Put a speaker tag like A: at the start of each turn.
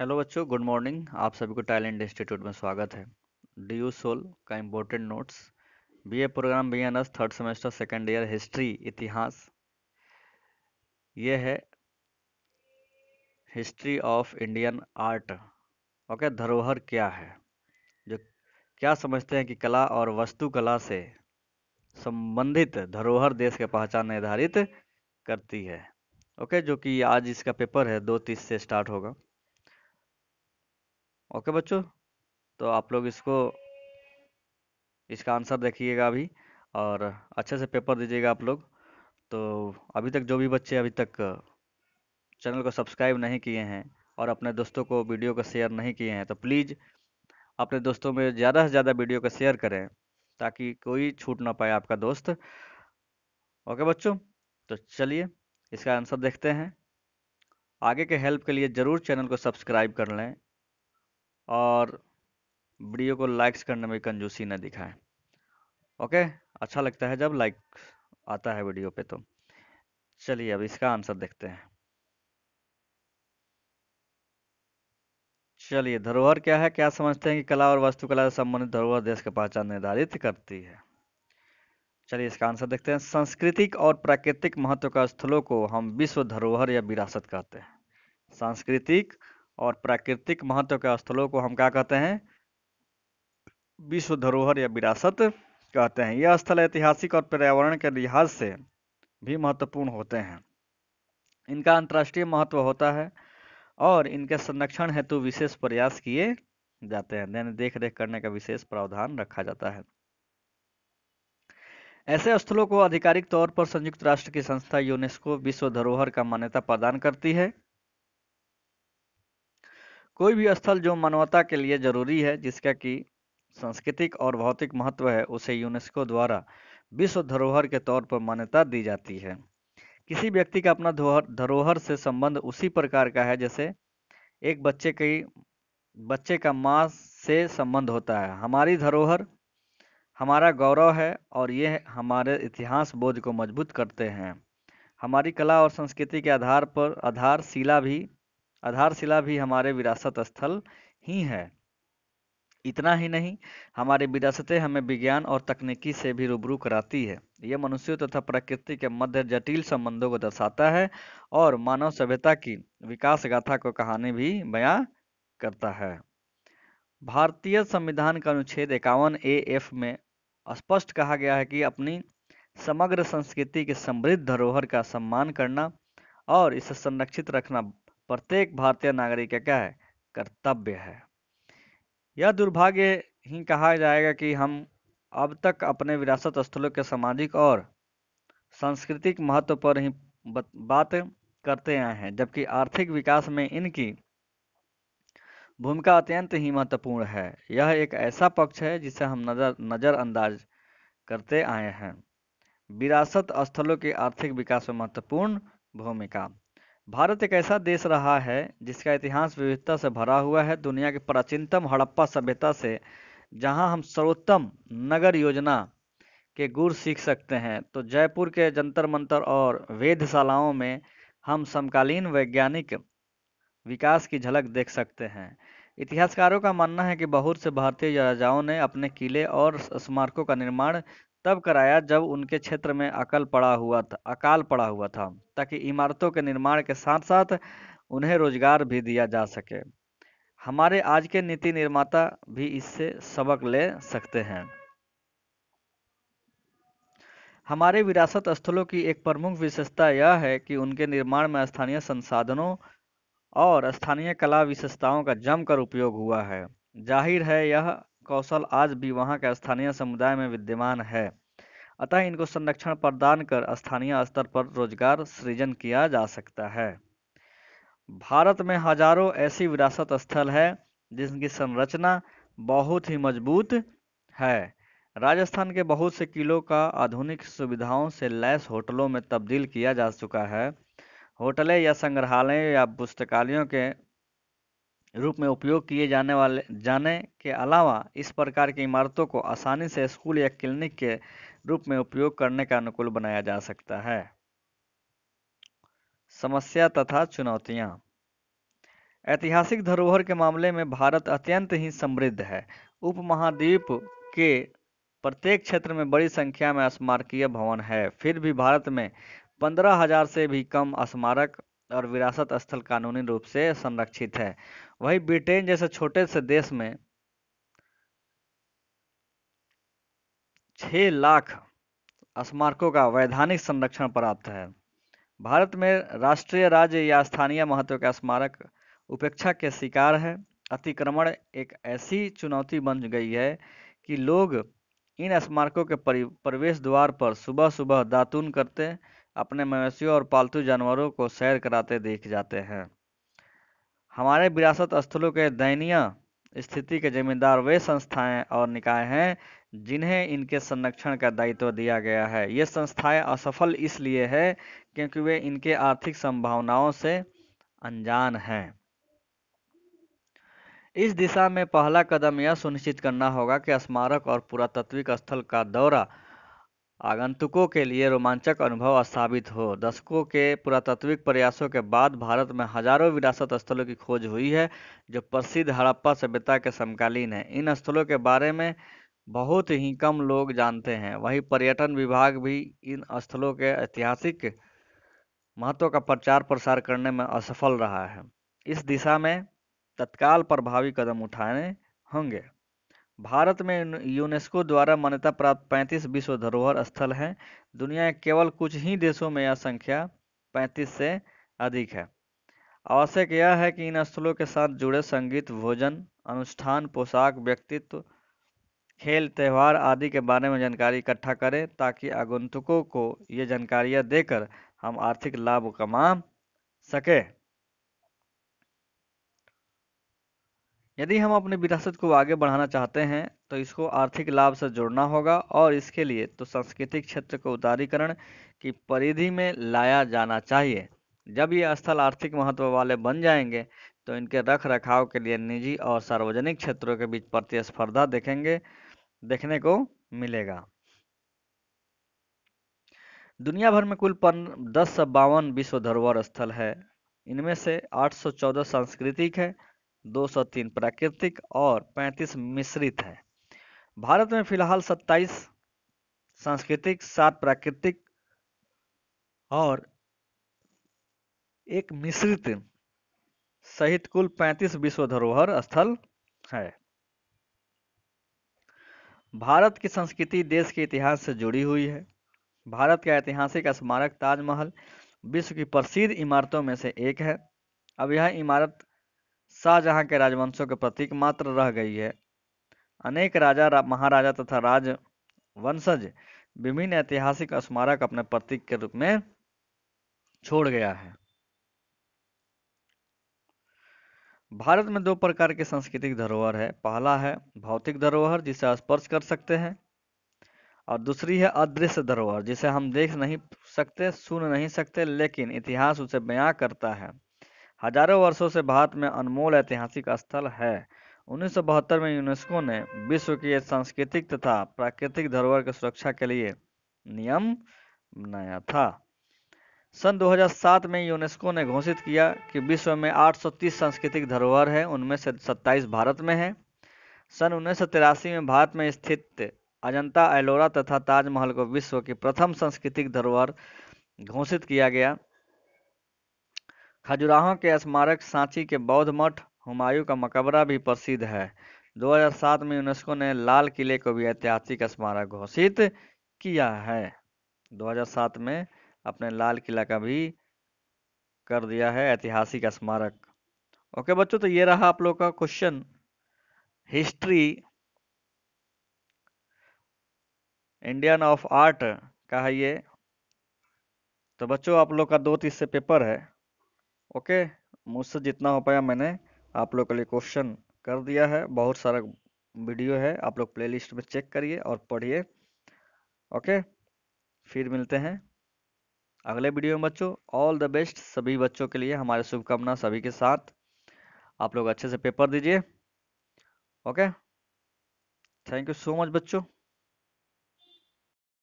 A: hello बच्चों good morning आप सभी को टैलेंट इंस्टीट्यूट में स्वागत है डी यू सोल का important notes BA programme B N S third semester second year history इतिहास ये है history of Indian art okay धरोहर क्या है जो क्या समझते हैं कि कला और वस्तुकला से संबंधित धरोहर देश के पहचान निर्धारित करती है ओके जो कि आज इसका पेपर है दो तीस से स्टार्ट होगा ओके बच्चों तो आप लोग इसको इसका आंसर देखिएगा अभी और अच्छे से पेपर दीजिएगा आप लोग तो अभी तक जो भी बच्चे अभी तक चैनल को सब्सक्राइब नहीं किए हैं और अपने दोस्तों को वीडियो को शेयर नहीं किए हैं तो प्लीज़ अपने दोस्तों में ज़्यादा से ज़्यादा वीडियो को शेयर करें ताकि कोई छूट ना पाए आपका दोस्त ओके बच्चों तो चलिए इसका आंसर देखते हैं आगे के हेल्प के लिए ज़रूर चैनल को सब्सक्राइब कर लें और वीडियो को लाइक्स करने में कंजूसी ना दिखाएं ओके अच्छा लगता है जब लाइक आता है वीडियो पे तो चलिए अब इसका आंसर देखते हैं चलिए धरोहर क्या है क्या समझते हैं कि कला और वास्तुकला से संबंधित धरोहर देश की पहचान निर्धारित करती है चलिए इसका आंसर देखते हैं सांस्कृतिक और प्राकृतिक महत्व का स्थलों को हम विश्व धरोहर या विरासत कहते हैं सांस्कृतिक और प्राकृतिक महत्व के स्थलों को हम क्या कहते हैं विश्व धरोहर या विरासत कहते हैं यह स्थल ऐतिहासिक और पर्यावरण के लिहाज से भी महत्वपूर्ण होते हैं इनका अंतर्राष्ट्रीय महत्व होता है और इनके संरक्षण हेतु विशेष प्रयास किए जाते हैं यानी देख रेख करने का विशेष प्रावधान रखा जाता है ऐसे स्थलों को आधिकारिक तौर पर संयुक्त राष्ट्र की संस्था यूनेस्को विश्व धरोहर का मान्यता प्रदान करती है कोई भी स्थल जो मानवता के लिए जरूरी है जिसका कि सांस्कृतिक और भौतिक महत्व है उसे यूनेस्को द्वारा विश्व धरोहर के तौर पर मान्यता दी जाती है किसी व्यक्ति का अपना धरोहर से संबंध उसी प्रकार का है जैसे एक बच्चे की बच्चे का माँ से संबंध होता है हमारी धरोहर हमारा गौरव है और ये हमारे इतिहास बोध को मजबूत करते हैं हमारी कला और संस्कृति के आधार पर आधारशिला भी आधारशिला भी हमारे विरासत स्थल ही है इतना ही नहीं हमारी विरासतें हमें विज्ञान और तकनीकी से भी रूबरू कराती है यह मनुष्यों तथा प्रकृति के मध्य जटिल संबंधों को दर्शाता है और मानव सभ्यता की विकास गाथा को कहानी भी बयां करता है भारतीय संविधान का अनुच्छेद इक्यावन ए एफ में स्पष्ट कहा गया है कि अपनी समग्र संस्कृति के समृद्ध धरोहर का सम्मान करना और इसे संरक्षित रखना प्रत्येक भारतीय नागरिक का क्या है कर्तव्य है यह दुर्भाग्य ही कहा जाएगा कि हम अब तक अपने विरासत स्थलों के सामाजिक और सांस्कृतिक महत्व पर ही बात करते आए हैं जबकि आर्थिक विकास में इनकी भूमिका अत्यंत ही महत्वपूर्ण है यह एक ऐसा पक्ष है जिसे हम नजर नज़रअंदाज करते आए हैं विरासत स्थलों के आर्थिक विकास में महत्वपूर्ण भूमिका भारत एक ऐसा देश रहा है जिसका इतिहास विविधता से भरा हुआ है दुनिया के प्राचीनतम हड़प्पा सभ्यता से जहां हम सर्वोत्तम नगर योजना के गुर सीख सकते हैं तो जयपुर के जंतर मंतर और वेधशालाओं में हम समकालीन वैज्ञानिक विकास की झलक देख सकते हैं इतिहासकारों का मानना है कि बहुत से भारतीय राजाओं ने अपने किले और स्मारकों का निर्माण तब कराया जब उनके क्षेत्र में अकल पड़ा हुआ था अकाल पड़ा हुआ था ताकि इमारतों के निर्माण के साथ साथ उन्हें रोजगार भी दिया जा सके हमारे आज के नीति निर्माता भी इससे सबक ले सकते हैं हमारे विरासत स्थलों की एक प्रमुख विशेषता यह है कि उनके निर्माण में स्थानीय संसाधनों और स्थानीय कला विशेषताओं का जमकर उपयोग हुआ है जाहिर है यह कौशल आज भी वहाँ के स्थानीय समुदाय में विद्यमान है अतः इनको संरक्षण प्रदान कर स्थानीय स्तर पर रोजगार सृजन किया जा सकता है भारत में हजारों ऐसी विरासत स्थल है जिनकी संरचना बहुत ही मजबूत है राजस्थान के बहुत से किलों का आधुनिक सुविधाओं से लैस होटलों में तब्दील किया जा चुका है होटलें या संग्रहालय या पुस्तकालयों के रूप में उपयोग किए जाने वाले जाने के अलावा इस प्रकार की इमारतों को आसानी से स्कूल या क्लिनिक के रूप में उपयोग करने का अनुकूल बनाया जा सकता है समस्या तथा चुनौतियां ऐतिहासिक धरोहर के मामले में भारत अत्यंत ही समृद्ध है उपमहाद्वीप के प्रत्येक क्षेत्र में बड़ी संख्या में स्मारकीय भवन है फिर भी भारत में पंद्रह हजार से भी कम स्मारक और विरासत स्थल कानूनी रूप से संरक्षित है वही ब्रिटेन जैसे छोटे से देश में छः लाख स्मारकों का वैधानिक संरक्षण प्राप्त है भारत में राष्ट्रीय राज्य या स्थानीय महत्व के स्मारक उपेक्षा के शिकार है अतिक्रमण एक ऐसी चुनौती बन गई है कि लोग इन स्मारकों के प्रवेश द्वार पर सुबह सुबह दातून करते हैं अपने मवेशियों और पालतू जानवरों को सैर कराते देख जाते हैं हमारे विरासत स्थलों के दयनीय स्थिति के जिम्मेदार वे संस्थाएं और निकाय हैं जिन्हें इनके संरक्षण का दायित्व दिया गया है ये संस्थाएं असफल इसलिए है क्योंकि वे इनके आर्थिक संभावनाओं से अनजान हैं इस दिशा में पहला कदम यह सुनिश्चित करना होगा कि स्मारक और पुरातत्विक स्थल का दौरा आगंतुकों के लिए रोमांचक अनुभव साबित हो दशकों के पुरातात्विक प्रयासों के बाद भारत में हजारों विरासत स्थलों की खोज हुई है जो प्रसिद्ध हड़प्पा सभ्यता के समकालीन है इन स्थलों के बारे में बहुत ही कम लोग जानते हैं वहीं पर्यटन विभाग भी इन स्थलों के ऐतिहासिक महत्व का प्रचार प्रसार करने में असफल रहा है इस दिशा में तत्काल प्रभावी कदम उठाने होंगे भारत में यूनेस्को द्वारा मान्यता प्राप्त 35 विश्व धरोहर स्थल हैं दुनिया के केवल कुछ ही देशों में यह संख्या 35 से अधिक है आवश्यक यह है कि इन स्थलों के साथ जुड़े संगीत भोजन अनुष्ठान पोशाक व्यक्तित्व खेल त्यौहार आदि के बारे में जानकारी इकट्ठा करें ताकि आगंतुकों को ये जानकारियाँ देकर हम आर्थिक लाभ कमा सकें यदि हम अपने विरासत को आगे बढ़ाना चाहते हैं तो इसको आर्थिक लाभ से जोड़ना होगा और इसके लिए तो सांस्कृतिक क्षेत्र को उदारीकरण की परिधि में लाया जाना चाहिए जब ये स्थल आर्थिक महत्व वाले बन जाएंगे तो इनके रख रखाव के लिए निजी और सार्वजनिक क्षेत्रों के बीच प्रतिस्पर्धा देखेंगे देखने को मिलेगा दुनिया भर में कुल दस सौ बावन विश्व धरोहर स्थल है इनमें से 814 सांस्कृतिक है 203 प्राकृतिक और 35 मिश्रित है भारत में फिलहाल 27 सांस्कृतिक सात प्राकृतिक और एक मिश्रित सहित कुल 35 विश्व धरोहर स्थल है भारत की संस्कृति देश के इतिहास से जुड़ी हुई है भारत का ऐतिहासिक स्मारक ताजमहल विश्व की प्रसिद्ध इमारतों में से एक है अब यह इमारत शाहजहां के राजवंशों के प्रतीक मात्र रह गई है अनेक राजा महाराजा तथा राज वंशज विभिन्न ऐतिहासिक स्मारक अपने प्रतीक के रूप में छोड़ गया है भारत में दो प्रकार के सांस्कृतिक धरोहर है पहला है भौतिक धरोहर जिसे स्पर्श कर सकते हैं और दूसरी है अदृश्य धरोहर जिसे हम देख नहीं सकते सुन नहीं सकते लेकिन इतिहास उसे बयां करता है हजारों वर्षों से भारत में अनमोल ऐतिहासिक स्थल है उन्नीस में यूनेस्को ने विश्व की सांस्कृतिक तथा प्राकृतिक धरोहर की सुरक्षा के लिए नियम बनाया था सन 2007 में यूनेस्को ने घोषित किया कि विश्व में 830 सांस्कृतिक धरोहर हैं उनमें से 27 भारत में हैं सन उन्नीस में भारत में स्थित अजंता एलोरा तथा ताजमहल को विश्व की प्रथम सांस्कृतिक धरोहर घोषित किया गया खजुराहों के स्मारक सांची के बौद्ध मठ हुमायूं का मकबरा भी प्रसिद्ध है 2007 में यूनेस्को ने लाल किले को भी ऐतिहासिक स्मारक घोषित किया है 2007 में अपने लाल किला का भी कर दिया है ऐतिहासिक स्मारक ओके बच्चों तो ये रहा आप लोग का question history Indian of art का है ये तो बच्चों आप लोग का दो तीस से पेपर है ओके मुझसे जितना हो पाया मैंने आप लोग के लिए क्वेश्चन कर दिया है बहुत सारा वीडियो है आप लोग प्लेलिस्ट में चेक करिए और पढ़िए ओके फिर मिलते हैं अगले वीडियो में बच्चों ऑल द बेस्ट सभी बच्चों के लिए हमारे शुभकामना सभी के साथ आप लोग अच्छे से पेपर दीजिए okay thank you so much बच्चों